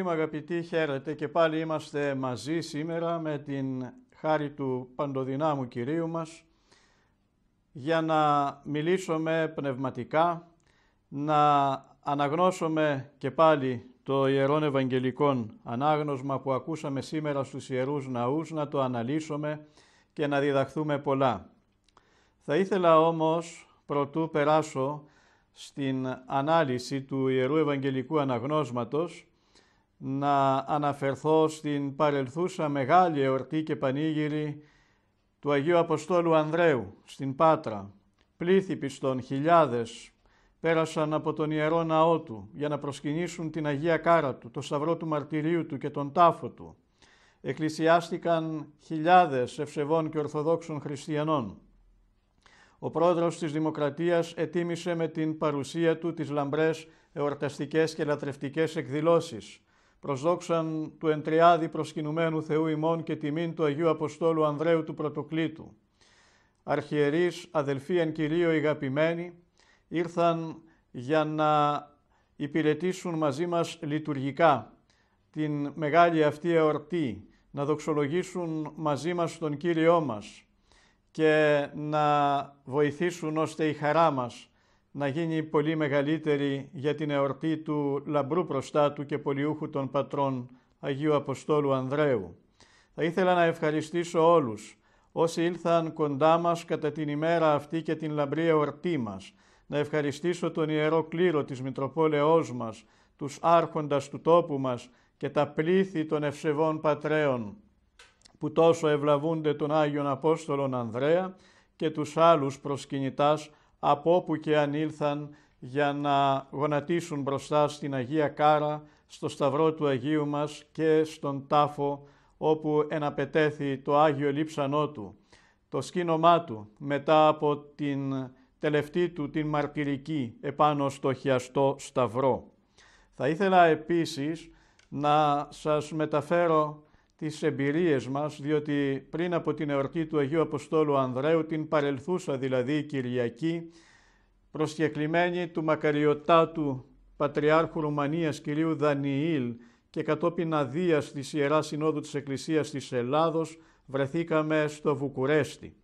αδελφοί μου αγαπητοί, χαίρετε και πάλι είμαστε μαζί σήμερα με την χάρη του παντοδυνάμου Κυρίου μας για να μιλήσουμε πνευματικά, να αναγνώσουμε και πάλι το Ιερόν Ευαγγελικών ανάγνωσμα που ακούσαμε σήμερα στους Ιερούς Ναούς, να το αναλύσουμε και να διδαχθούμε πολλά. Θα ήθελα όμως, προτού περάσω στην ανάλυση του Ιερού Ευαγγελικού Αναγνώσματος, να αναφερθώ στην παρελθούσα μεγάλη εορτή και πανήγυρη του Αγίου Αποστόλου Ανδρέου στην Πάτρα. Πλήθη πιστών, χιλιάδες, πέρασαν από τον Ιερό Ναό του για να προσκυνήσουν την Αγία Κάρα του, το Σταυρό του Μαρτυρίου του και τον τάφο του. Εκκλησιάστηκαν χιλιάδες ευσεβών και ορθοδόξων χριστιανών. Ο πρόεδρος της Δημοκρατίας ετίμησε με την παρουσία του τις λαμπρές εορταστικές και λατρευτικές εκδηλώσεις – Προσδόξαν του εντριάδη προσκυνουμένου Θεού ημών και τιμήν του Αγίου Αποστόλου Ανδρέου του Πρωτοκλήτου. Αρχιερείς, αδελφοί εν Κυρίω ηγαπημένοι, ήρθαν για να υπηρετήσουν μαζί μας λειτουργικά την μεγάλη αυτή εορτή, να δοξολογήσουν μαζί μας τον Κύριό μας και να βοηθήσουν ώστε η χαρά μας να γίνει πολύ μεγαλύτερη για την εορτή του λαμπρού προστάτου και πολιούχου των πατρών Αγίου Αποστόλου Ανδρέου. Θα ήθελα να ευχαριστήσω όλους όσοι ήλθαν κοντά μας κατά την ημέρα αυτή και την λαμπρή εορτή μας. Να ευχαριστήσω τον Ιερό Κλήρο της Μητροπόλεώς μας, τους άρχοντας του τόπου μας και τα πλήθη των ευσεβών πατρέων που τόσο ευλαβούνται τον Άγιον Απόστολον Ανδρέα και τους άλλους προσκυνητάς από όπου και αν ήλθαν για να γονατίσουν μπροστά στην Αγία Κάρα, στο Σταυρό του Αγίου μας και στον τάφο όπου εναπετέθη το Άγιο Λείψανό του, το σκήνομά του μετά από την τελευταία του την μαρτυρική επάνω στο χιαστό Σταυρό. Θα ήθελα επίσης να σας μεταφέρω τις εμπειρίες μας, διότι πριν από την εορτή του Αγίου Αποστόλου Ανδρέου, την παρελθούσα δηλαδή Κυριακή, προσκεκλημένη του μακαριωτάτου Πατριάρχου Ρουμανίας κυρίου Δανιήλ και κατόπιν αδείας της Ιεράς Συνόδου της Εκκλησίας της Ελλάδος, βρεθήκαμε στο Βουκουρέστι,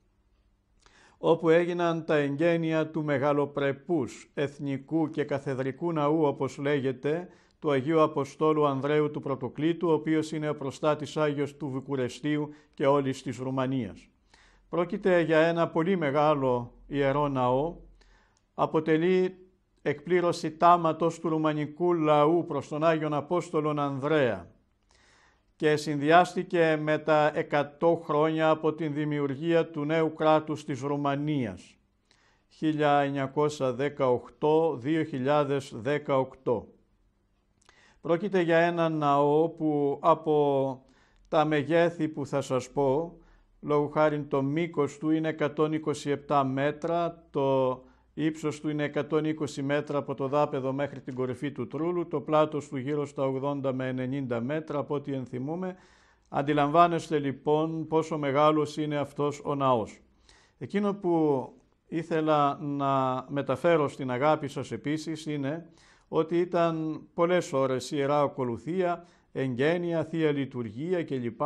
όπου έγιναν τα εγγένεια του μεγαλοπρεπούς εθνικού και καθεδρικού ναού, όπως λέγεται, του Αγίου Αποστόλου Ανδρέου του Πρωτοκλήτου, ο οποίος είναι ο προστάτης Άγιος του Βουκουρεστίου και όλης της Ρουμανίας. Πρόκειται για ένα πολύ μεγάλο ιερό ναό, αποτελεί εκπλήρωση τάματος του ρουμανικού λαού προς τον Άγιον Απόστολον Ανδρέα και συνδυάστηκε με τα 100 χρόνια από την δημιουργία του νέου κράτους της Ρουμανίας 1918-2018. Πρόκειται για έναν ναό που από τα μεγέθη που θα σας πω, λόγω χάρη το μήκος του είναι 127 μέτρα, το ύψος του είναι 120 μέτρα από το δάπεδο μέχρι την κορυφή του τρούλου, το πλάτος του γύρω στα 80 με 90 μέτρα από ό,τι ενθυμούμε. Αντιλαμβάνεστε λοιπόν πόσο μεγάλος είναι αυτός ο ναός. Εκείνο που ήθελα να μεταφέρω στην αγάπη σας επίσης είναι ότι ήταν πολλές ώρες Ιερά Ακολουθία, εγγένεια, Θεία Λειτουργία κλπ.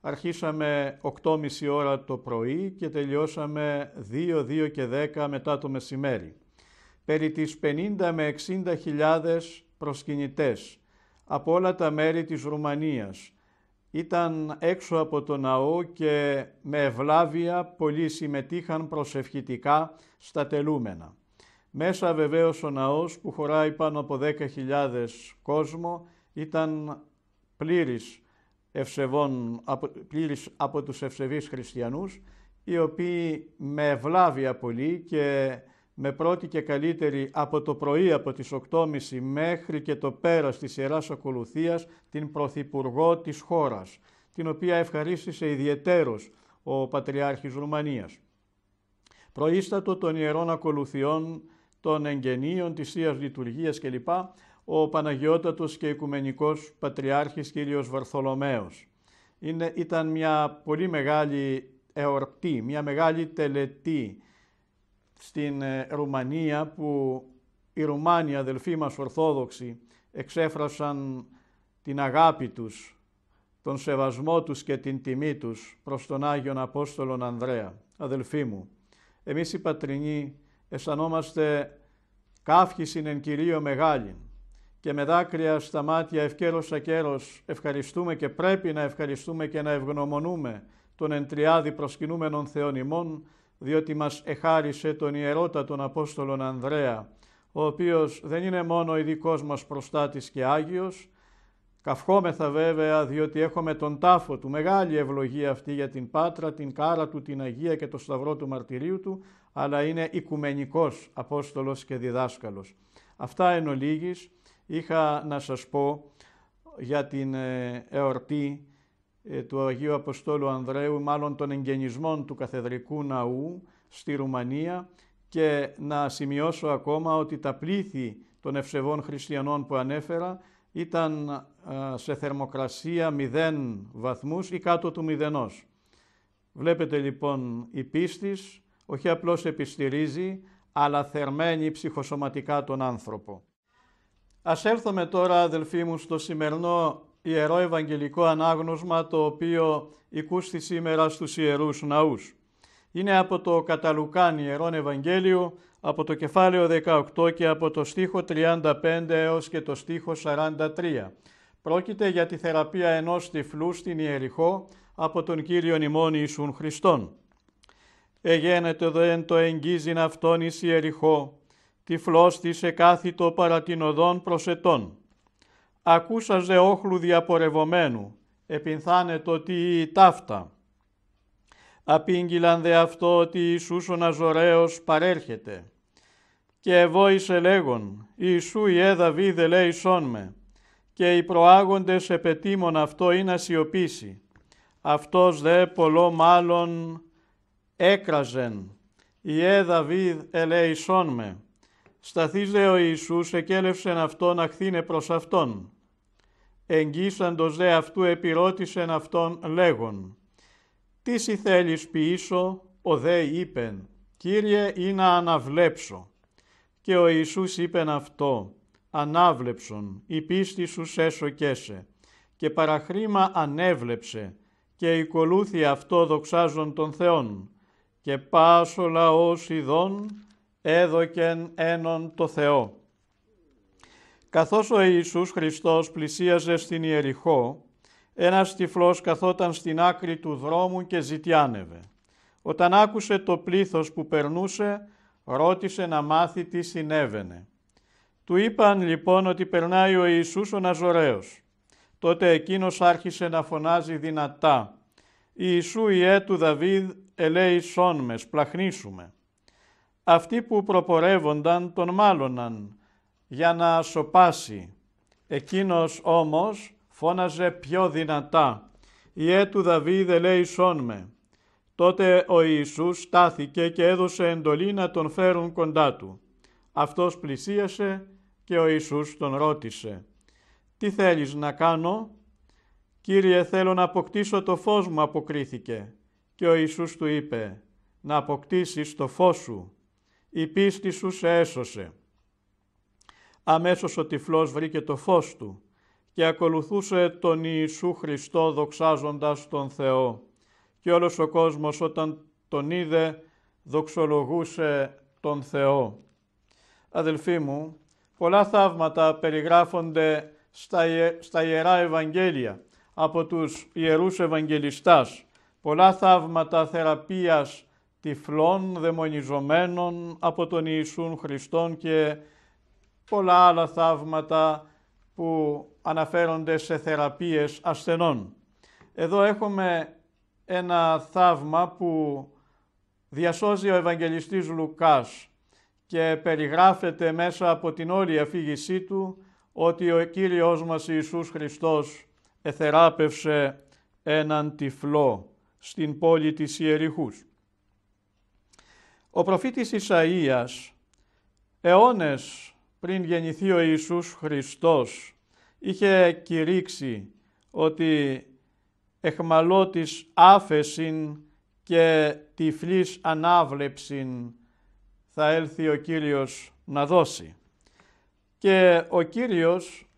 Αρχίσαμε 8.30 ώρα το πρωί και τελειώσαμε 2, 2 και 10 μετά το μεσημέρι. Περί τις 50 με 60 χιλιάδες προσκυνητές από όλα τα μέρη της Ρουμανίας. Ήταν έξω από το ναό και με ευλάβεια πολλοί συμμετείχαν προσευχητικά στα τελούμενα. Μέσα βεβαίως ο ναός που χωράει πάνω από 10.000 κόσμο ήταν πλήρης, ευσεβών, πλήρης από τους ευσεβείς χριστιανούς οι οποίοι με ευλάβεια πολύ και με πρώτη και καλύτερη από το πρωί από τις 8.30 μέχρι και το πέρας της Ιεράς Ακολουθίας την Πρωθυπουργό της χώρας, την οποία ευχαρίστησε ιδιαιτέρως ο Πατριάρχης Ρουμανίας. Προίστατο των Ιερών Ακολουθιών των εγγενείων, της Θείας Λειτουργίας κλπ. ο Παναγιώτατος και Οικουμενικός Πατριάρχης Κύριος Βαρθολομαίος. Είναι, ήταν μια πολύ μεγάλη εορτή, μια μεγάλη τελετή στην ε, Ρουμανία που οι Ρουμάνοι αδελφοί μας Ορθόδοξοι εξέφρασαν την αγάπη τους, τον σεβασμό τους και την τιμή τους προς τον Άγιον Απόστολον Ανδρέα. Αδελφοί μου, εμείς οι πατρινοί αισθανόμαστε καύχησιν εν Κυρίω μεγάλη και με δάκρυα στα μάτια ευκέρος ακέρος ευχαριστούμε και πρέπει να ευχαριστούμε και να ευγνωμονούμε τον εν τριάδι προσκυνούμενον Θεόν ημών, διότι μας εχάρισε τον ιερότα τον Απόστολον Ανδρέα, ο οποίος δεν είναι μόνο ειδικός μας προστάτης και Άγιος, Καυχόμεθα βέβαια διότι έχουμε τον τάφο του, μεγάλη ευλογία αυτή για την Πάτρα, την κάρα του, την Αγία και το σταυρό του μαρτυρίου του, αλλά είναι οικουμενικός Απόστολος και διδάσκαλος. Αυτά εν ολίγης είχα να σας πω για την ε, εορτή ε, του Αγίου Αποστόλου Ανδρέου, μάλλον των εγγενισμών του καθεδρικού ναού στη Ρουμανία και να σημειώσω ακόμα ότι τα πλήθη των ευσεβών χριστιανών που ανέφερα ήταν ε, σε θερμοκρασία 0 βαθμούς ή κάτω του μηδενός. Βλέπετε λοιπόν η πίστης όχι απλώς επιστηρίζει, αλλά θερμαίνει ψυχοσωματικά τον άνθρωπο. Ας έρθουμε τώρα αδελφοί μου στο σημερινό Ιερό Ευαγγελικό Ανάγνωσμα το οποίο οικούστη σήμερα στους Ιερούς Ναούς. Είναι από το Καταλουκάν Ιερών Ευαγγέλιο από το κεφάλαιο 18 και από το στίχο 35 έως και το στίχο 43. Πρόκειται για τη θεραπεία ενός τυφλού στην Ιεριχώ από τον Κύριον ημών Ιησούν Χριστόν. Εγένετο εν το εγγίζειν αυτόν εις Ιεριχώ, τυφλός της εκάθητο παρά την οδόν προσετών. Ακούσας δε όχλου διαπορευωμένου, επινθάνετο τι η ταύτα. Απήγγυλαν δε αυτό ότι Ιησούς ο Ναζωραίος παρέρχεται και εγώ εις λέγον, Ιησού Ιε Δαβίδε με, και οι προάγοντες επετίμων αυτό είναι σιωπησει Αυτός δε πολλό μάλλον έκραζεν, Ιε Δαβίδ ελέησόν με. Σταθείς δε ο Ιησούς εκέλευσεν αυτόν χθίνε προς αυτόν. Εγγύσαντος δε αυτού επιρώτησεν αυτόν λέγον. Τι σι θέλεις ποιήσω, ο δε είπεν, Κύριε ή να αναβλέψω. Και ο Ιησούς είπεν αυτό, «Ανάβλεψον, η πίστη σου σοκέσε». Και παραχρήμα ανέβλεψε, και οι αυτό δοξάζον τον Θεόν. Και πάσο λαός ειδών έδωκεν ένον το Θεό. Καθώς ο Ιησούς Χριστός πλησίαζε στην Ιεριχώ, ένας τυφλός καθόταν στην άκρη του δρόμου και ζητιάνευε. Όταν άκουσε το πλήθος που περνούσε, ρώτησε να μάθει τι συνέβαινε. Του είπαν λοιπόν ότι περνάει ο Ιησούς ο Ναζωραίος. Τότε εκείνος άρχισε να φωνάζει δυνατά «Ιησού Ιε του Δαβίδ ελέησόν με, σπλαχνίσουμε». Αυτοί που προπορεύονταν τον μάλωναν για να σοπάσει. Εκείνος όμως φώναζε πιο δυνατά «Ιε του Δαβίδ ελέησόν με». Τότε ο Ιησούς στάθηκε και έδωσε εντολή να τον φέρουν κοντά του. Αυτός πλησίασε και ο Ιησούς τον ρώτησε «Τι θέλεις να κάνω» «Κύριε θέλω να αποκτήσω το φως μου» αποκρίθηκε και ο Ιησούς του είπε «Να αποκτήσεις το φως σου, η πίστη σου σε έσωσε». Αμέσως ο τυφλός βρήκε το φως του και ακολουθούσε τον Ιησού Χριστό δοξάζοντας τον Θεό και όλος ο κόσμος όταν τον είδε δοξολογούσε τον Θεό. Αδελφοί μου, πολλά θαύματα περιγράφονται στα, στα Ιερά Ευαγγέλια από τους Ιερούς Ευαγγελιστάς. Πολλά θαύματα θεραπείας τυφλών, δαιμονιζομένων από τον Ιησούν Χριστόν και πολλά άλλα θαύματα που αναφέρονται σε θεραπείες ασθενών. Εδώ έχουμε ένα θαύμα που διασώζει ο Ευαγγελιστής Λουκάς και περιγράφεται μέσα από την όλη αφήγησή του ότι ο Κύριος μας Ιησούς Χριστός εθεράπευσε έναν τυφλό στην πόλη της Ιεριχούς. Ο προφήτης Ισαΐας αιώνες πριν γεννηθεί ο Ιησούς Χριστός είχε κηρύξει ότι εχμαλώτης άφεσιν και τυφλής ανάβλεψιν θα έλθει ο Κύριος να δώσει. Και ο Κύριος,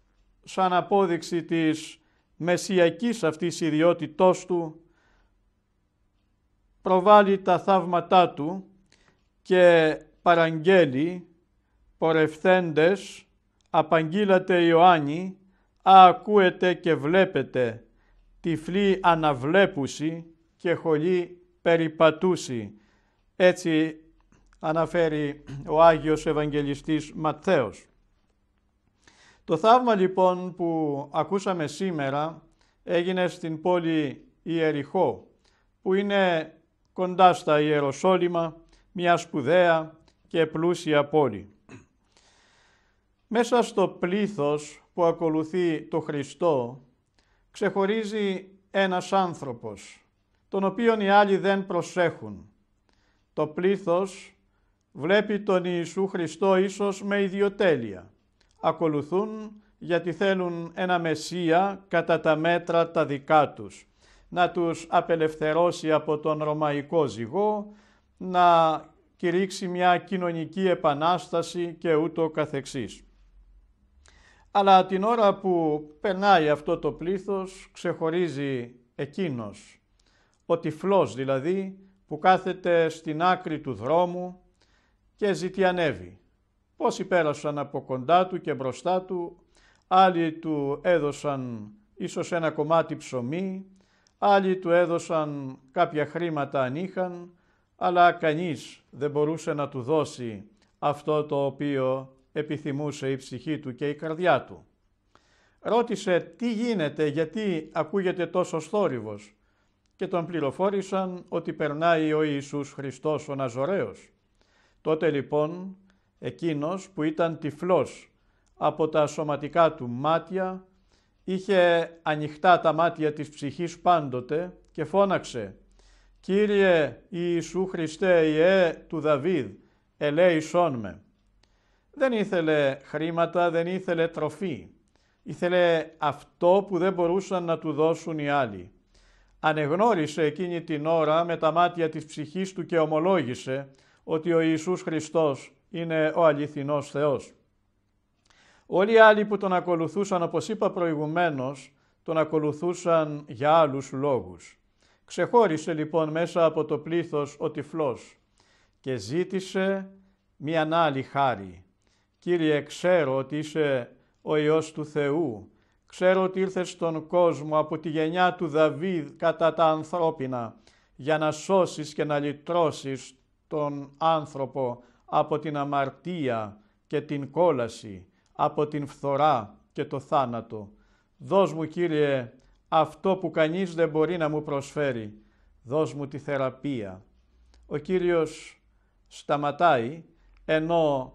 σαν απόδειξη της μεσιακής αυτής ιδιότητός του, προβάλλει τα θαύματά του και παραγγέλει πορευθέντες, απαγγείλατε Ιωάννη, ακούετε και βλέπετε τυφλή αναβλέπουση και χολή περιπατούση. Έτσι αναφέρει ο Άγιος Ευαγγελιστής Ματθαίος. Το θαύμα λοιπόν που ακούσαμε σήμερα έγινε στην πόλη Ιεριχώ, που είναι κοντά στα Ιεροσόλυμα, μια σπουδαία και πλούσια πόλη. Μέσα στο πλήθος που ακολουθεί το Χριστό ξεχωρίζει ένας άνθρωπος, τον οποίον οι άλλοι δεν προσέχουν. Το πλήθος βλέπει τον Ιησού Χριστό ίσως με ιδιοτέλεια. Ακολουθούν γιατί θέλουν ένα Μεσσία κατά τα μέτρα τα δικά τους, να τους απελευθερώσει από τον Ρωμαϊκό ζυγό, να κηρύξει μια κοινωνική επανάσταση και ούτω καθεξής αλλά την ώρα που περνάει αυτό το πλήθος ξεχωρίζει εκείνος, ο τυφλός δηλαδή που κάθεται στην άκρη του δρόμου και ζητιανεύει. Πόσοι πέρασαν από κοντά του και μπροστά του, άλλοι του έδωσαν ίσως ένα κομμάτι ψωμί, άλλοι του έδωσαν κάποια χρήματα αν είχαν, αλλά κανείς δεν μπορούσε να του δώσει αυτό το οποίο επιθυμούσε η ψυχή του και η καρδιά του. Ρώτησε τι γίνεται, γιατί ακούγεται τόσο θόρυβος και τον πληροφόρησαν ότι περνάει ο Ιησούς Χριστός ο Ναζωραίος. Τότε λοιπόν εκείνος που ήταν τυφλός από τα σωματικά του μάτια είχε ανοιχτά τα μάτια της ψυχής πάντοτε και φώναξε «Κύριε Ιησού Χριστέ Ιε του Δαβίδ, ελέησόν με». Δεν ήθελε χρήματα, δεν ήθελε τροφή. Ήθελε αυτό που δεν μπορούσαν να του δώσουν οι άλλοι. Ανεγνώρισε εκείνη την ώρα με τα μάτια της ψυχής του και ομολόγησε ότι ο Ιησούς Χριστός είναι ο αληθινός Θεός. Όλοι οι άλλοι που τον ακολουθούσαν, όπως είπα προηγουμένως, τον ακολουθούσαν για άλλους λόγους. Ξεχώρισε λοιπόν μέσα από το πλήθος ο τυφλός και ζήτησε μία άλλη χάρη, Κύριε, ξέρω ότι είσαι ο Υιός του Θεού. Ξέρω ότι ήρθες στον κόσμο από τη γενιά του Δαβίδ κατά τα ανθρώπινα, για να σώσεις και να λυτρώσεις τον άνθρωπο από την αμαρτία και την κόλαση, από την φθορά και το θάνατο. Δώσ' μου, Κύριε, αυτό που κανείς δεν μπορεί να μου προσφέρει. Δώσ' μου τη θεραπεία. Ο Κύριος σταματάει, ενώ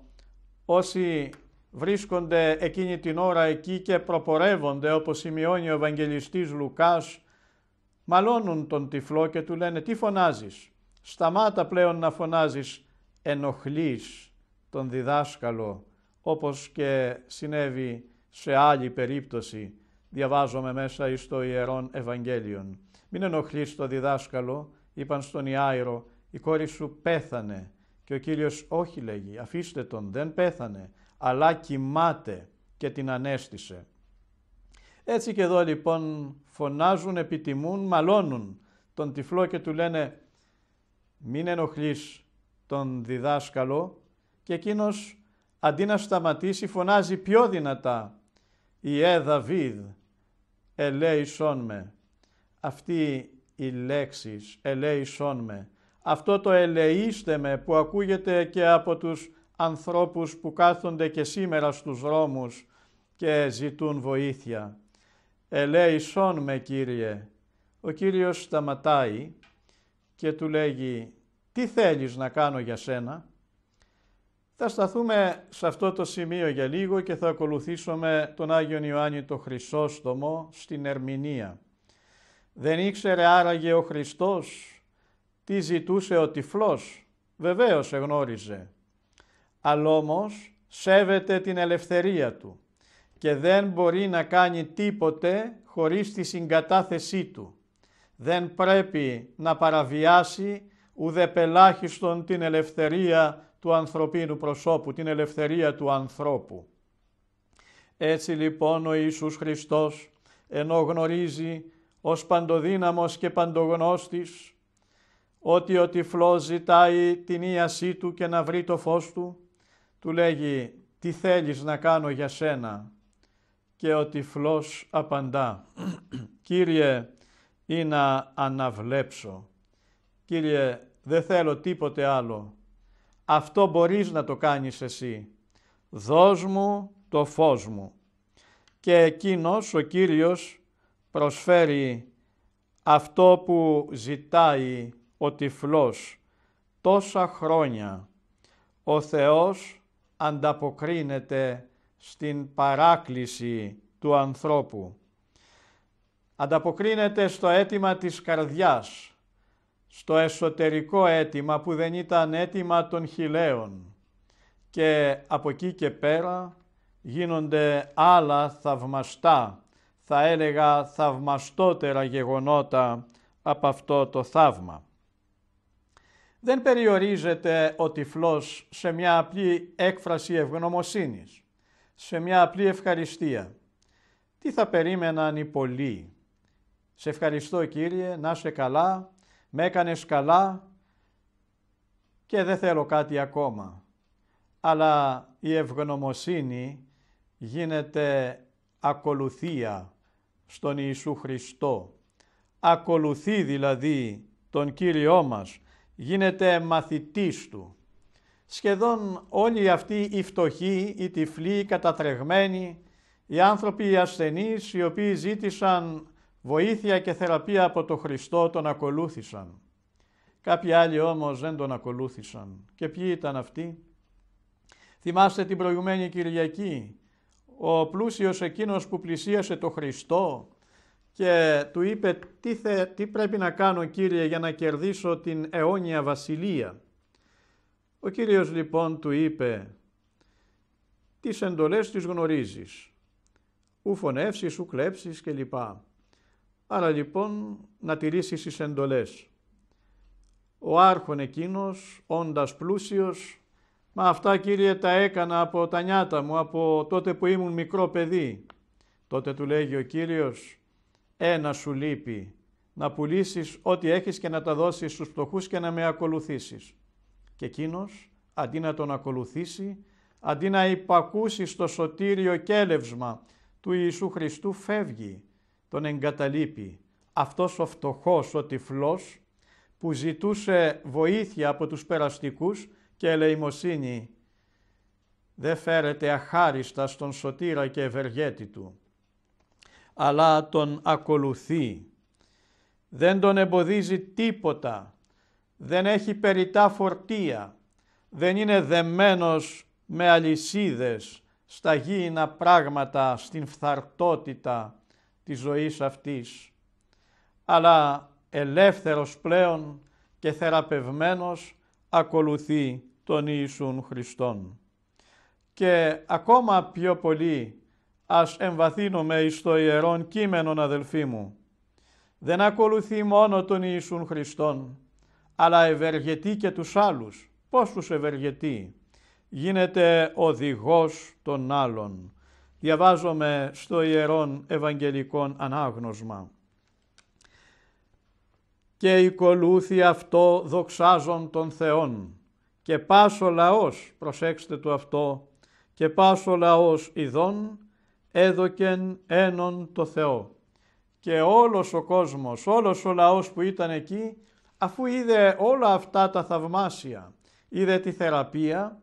όσοι βρίσκονται εκείνη την ώρα εκεί και προπορεύονται όπως σημειώνει ο Ευαγγελιστής Λουκάς μαλώνουν τον τυφλό και του λένε τι φωνάζεις, σταμάτα πλέον να φωνάζεις ενοχλείς τον διδάσκαλο όπως και συνέβη σε άλλη περίπτωση διαβάζομαι μέσα το Ιερόν Ευαγγέλιον. Μην ενοχλείς τον διδάσκαλο, είπαν στον Ιάιρο, η κόρη σου πέθανε. Και ο Κύριος όχι λέγει, αφήστε τον, δεν πέθανε, αλλά κοιμάται και την ανέστησε. Έτσι και εδώ λοιπόν φωνάζουν, επιτιμούν, μαλώνουν τον τυφλό και του λένε μην ενοχλείς τον διδάσκαλο και εκείνος αντί να σταματήσει φωνάζει πιο δυνατά «Ιε Δαβίδ, ελέησόν με». Αυτή η λέξη «ελέησόν με» αυτό το ελεήστε με που ακούγεται και από τους ανθρώπους που κάθονται και σήμερα στους δρόμους και ζητούν βοήθεια. Ελέησόν με Κύριε. Ο Κύριος σταματάει και του λέγει «Τι θέλεις να κάνω για σένα» Θα σταθούμε σε αυτό το σημείο για λίγο και θα ακολουθήσουμε τον Άγιο Ιωάννη το Χρυσόστομο στην ερμηνεία. Δεν ήξερε άραγε ο Χριστός τι ζητούσε ο τυφλός, βεβαίως εγνώριζε. Αλλά όμως σέβεται την ελευθερία του και δεν μπορεί να κάνει τίποτε χωρίς τη συγκατάθεσή του. Δεν πρέπει να παραβιάσει πελάχιστον την ελευθερία του ανθρωπίνου προσώπου, την ελευθερία του ανθρώπου. Έτσι λοιπόν ο Ιησούς Χριστός, ενώ γνωρίζει ως παντοδύναμος και παντογνώστης ότι ο τυφλός ζητάει την ίασή του και να βρει το φως του, του λέγει «Τι θέλεις να κάνω για σένα» και ο τυφλός απαντά «Κύριε, ή να αναβλέψω. Κύριε, δεν θέλω τίποτε άλλο. Αυτό μπορείς να το κάνεις εσύ. Δώσ' μου το φως μου. Και εκείνος, ο Κύριος, προσφέρει αυτό που ζητάει ο τυφλός τόσα χρόνια. Ο Θεός ανταποκρίνεται στην παράκληση του ανθρώπου. Ανταποκρίνεται στο αίτημα της καρδιάς, στο εσωτερικό αίτημα που δεν ήταν αίτημα των χιλέων. Και από εκεί και πέρα γίνονται άλλα θαυμαστά, θα έλεγα θαυμαστότερα γεγονότα από αυτό το θαύμα δεν περιορίζεται ο τυφλός σε μια απλή έκφραση ευγνωμοσύνης, σε μια απλή ευχαριστία. Τι θα περίμεναν οι πολλοί. Σε ευχαριστώ Κύριε, να είσαι καλά, με έκανες καλά και δεν θέλω κάτι ακόμα. Αλλά η ευγνωμοσύνη γίνεται ακολουθία στον Ιησού Χριστό. Ακολουθεί δηλαδή τον Κύριό μας, γίνεται μαθητής του. Σχεδόν όλοι αυτοί οι φτωχοί, οι τυφλοί, οι κατατρεγμένοι, οι άνθρωποι οι ασθενείς, οι οποίοι ζήτησαν βοήθεια και θεραπεία από τον Χριστό, τον ακολούθησαν. Κάποιοι άλλοι όμως δεν τον ακολούθησαν. Και ποιοι ήταν αυτοί. Θυμάστε την προηγουμένη Κυριακή, ο πλούσιος εκείνος που πλησίασε τον Χριστό, και του είπε τι, θε, τι πρέπει να κάνω Κύριε για να κερδίσω την αιώνια βασιλεία. Ο Κύριος λοιπόν του είπε τις εντολές τις γνωρίζεις, ου φωνεύσεις, ου κλέψεις κλπ. Άρα λοιπόν να τηρήσεις τις εντολές. Ο άρχον εκείνος, όντας πλούσιος, «Μα αυτά κύριε τα έκανα από τα νιάτα μου, από τότε που ήμουν μικρό παιδί». Τότε του λέγει ο Κύριος ένα σου λείπει, να πουλήσεις ό,τι έχεις και να τα δώσεις στους φτωχούς και να με ακολουθήσεις. Και εκείνος, αντί να τον ακολουθήσει, αντί να υπακούσει στο σωτήριο κέλευσμα του Ιησού Χριστού, φεύγει, τον εγκαταλείπει. Αυτός ο φτωχός, ο τυφλός, που ζητούσε βοήθεια από τους περαστικούς και ελεημοσύνη, δεν φέρεται αχάριστα στον σωτήρα και ευεργέτη του αλλά τον ακολουθεί. Δεν τον εμποδίζει τίποτα, δεν έχει περιτά φορτία, δεν είναι δεμένος με αλυσίδες στα γήινα πράγματα, στην φθαρτότητα της ζωής αυτής, αλλά ελεύθερος πλέον και θεραπευμένος ακολουθεί τον Ιησούν Χριστόν. Και ακόμα πιο πολύ ας εμβαθύνομαι εις το ιερόν κείμενον αδελφοί μου. Δεν ακολουθεί μόνο τον Ιησούν Χριστόν, αλλά ευεργετεί και τους άλλους. Πώς τους ευεργετεί. Γίνεται οδηγός των άλλων. Διαβάζομαι στο Ιερόν Ευαγγελικόν Ανάγνωσμα. Και οικολούθη αυτό δοξάζον τον Θεόν. Και πάσο λαός, προσέξτε το αυτό, και πάσο λαός ειδών έδωκεν ένον το Θεό. Και όλος ο κόσμος, όλος ο λαός που ήταν εκεί, αφού είδε όλα αυτά τα θαυμάσια, είδε τη θεραπεία,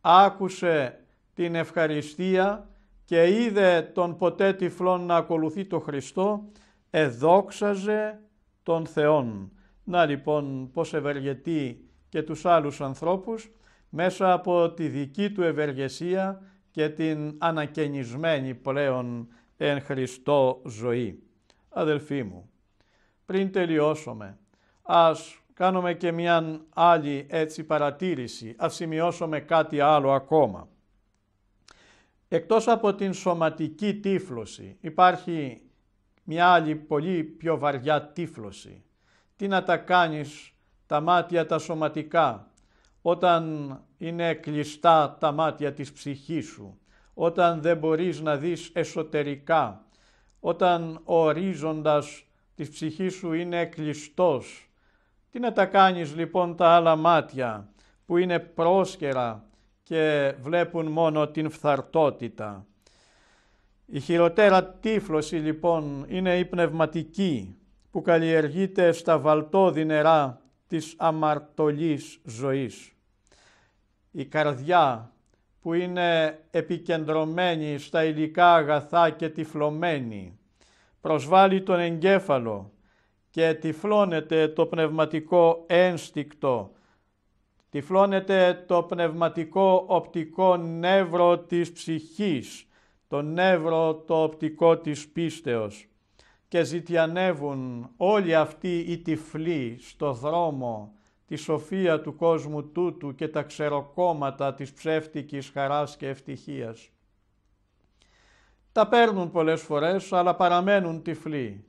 άκουσε την ευχαριστία και είδε τον ποτέ τυφλόν να ακολουθεί το Χριστό, εδόξαζε τον Θεόν. Να λοιπόν πώς ευεργετεί και τους άλλους ανθρώπους μέσα από τη δική του ευεργεσία και την ανακαινισμένη πλέον εν Χριστώ ζωή. Αδελφοί μου, πριν τελειώσουμε, ας κάνουμε και μια άλλη έτσι παρατήρηση, ας σημειώσουμε κάτι άλλο ακόμα. Εκτός από την σωματική τύφλωση, υπάρχει μια άλλη πολύ πιο βαριά τύφλωση. Τι να τα κάνεις τα μάτια τα σωματικά, όταν είναι κλειστά τα μάτια της ψυχής σου, όταν δεν μπορείς να δεις εσωτερικά, όταν ο ορίζοντας της ψυχής σου είναι κλειστός. Τι να τα κάνεις λοιπόν τα άλλα μάτια που είναι πρόσκαιρα και βλέπουν μόνο την φθαρτότητα. Η χειροτέρα τύφλωση λοιπόν είναι η πνευματική που καλλιεργείται στα Βαλτό νερά της αμαρτωλής ζωής. Η καρδιά που είναι επικεντρωμένη στα υλικά αγαθά και τυφλωμένη, προσβάλλει τον εγκέφαλο και τυφλώνεται το πνευματικό ένστικτο, τυφλώνεται το πνευματικό οπτικό νεύρο της ψυχής, το νεύρο το οπτικό της πίστεως και ζητιανεύουν όλοι αυτοί οι τυφλοί στο δρόμο τη σοφία του κόσμου τούτου και τα ξεροκόμματα της ψεύτικης χαράς και ευτυχίας. Τα παίρνουν πολλές φορές, αλλά παραμένουν τυφλοί.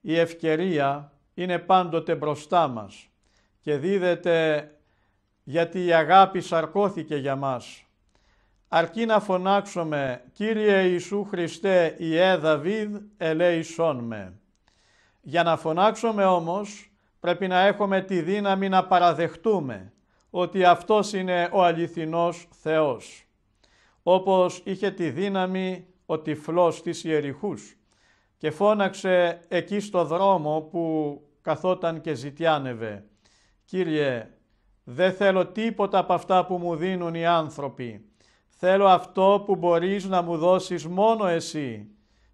Η ευκαιρία είναι πάντοτε μπροστά μας και δίδεται γιατί η αγάπη σαρκώθηκε για μας αρκεί να φωνάξουμε «Κύριε Ιησού Χριστέ, Ιε Δαβίδ, ελέησόν με». Για να φωνάξουμε όμως πρέπει να έχουμε τη δύναμη να παραδεχτούμε ότι Αυτός είναι ο αληθινός Θεός, όπως είχε τη δύναμη ο τυφλός της Ιεριχούς και φώναξε εκεί στο δρόμο που καθόταν και ζητιάνευε «Κύριε, δεν θέλω τίποτα από αυτά που μου δίνουν οι άνθρωποι, Θέλω αυτό που μπορείς να μου δώσεις μόνο εσύ,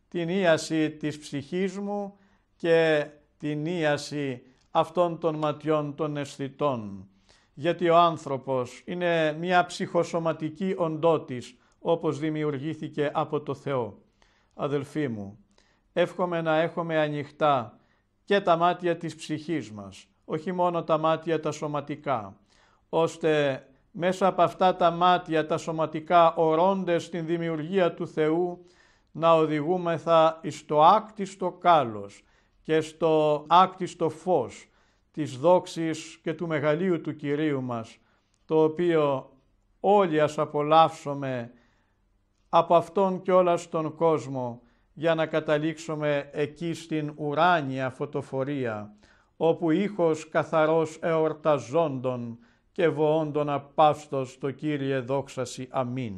την ίαση της ψυχής μου και την ίαση αυτών των ματιών των αισθητών. Γιατί ο άνθρωπος είναι μια ψυχοσωματική οντότης, όπως δημιουργήθηκε από το Θεό. Αδελφοί μου, εύχομαι να έχουμε ανοιχτά και τα μάτια της ψυχής μας, όχι μόνο τα μάτια τα σωματικά, ώστε μέσα από αυτά τα μάτια τα σωματικά ορώντες στην δημιουργία του Θεού να οδηγούμεθα εις το άκτιστο κάλος και στο άκτιστο φως της δόξης και του μεγαλείου του Κυρίου μας, το οποίο όλοι ας απολαύσουμε από Αυτόν και όλα στον κόσμο, για να καταλήξουμε εκεί στην ουράνια φωτοφορία, όπου ήχος καθαρός εορταζόντων και βοόντονα απαύστος το Κύριε δόξαση. Αμήν.